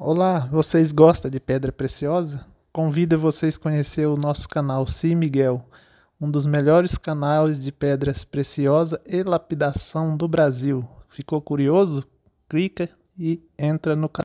Olá, vocês gostam de pedra preciosa? Convido vocês a conhecer o nosso canal Si Miguel, um dos melhores canais de pedras preciosas e lapidação do Brasil. Ficou curioso? Clica e entra no canal.